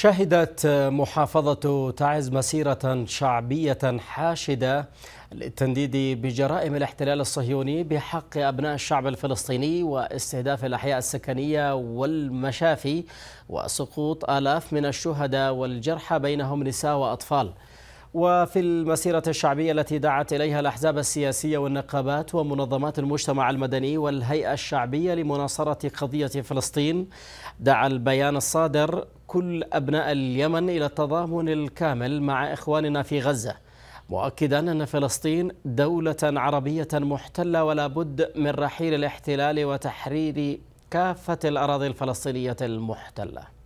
شهدت محافظة تعز مسيرة شعبية حاشدة للتنديد بجرائم الاحتلال الصهيوني بحق أبناء الشعب الفلسطيني واستهداف الأحياء السكنية والمشافي وسقوط آلاف من الشهداء والجرحى بينهم نساء وأطفال وفي المسيرة الشعبية التي دعت إليها الأحزاب السياسية والنقابات ومنظمات المجتمع المدني والهيئة الشعبية لمناصرة قضية فلسطين دعا البيان الصادر كل أبناء اليمن إلى التضامن الكامل مع إخواننا في غزة مؤكدا أن فلسطين دولة عربية محتلة ولا بد من رحيل الاحتلال وتحرير كافة الأراضي الفلسطينية المحتلة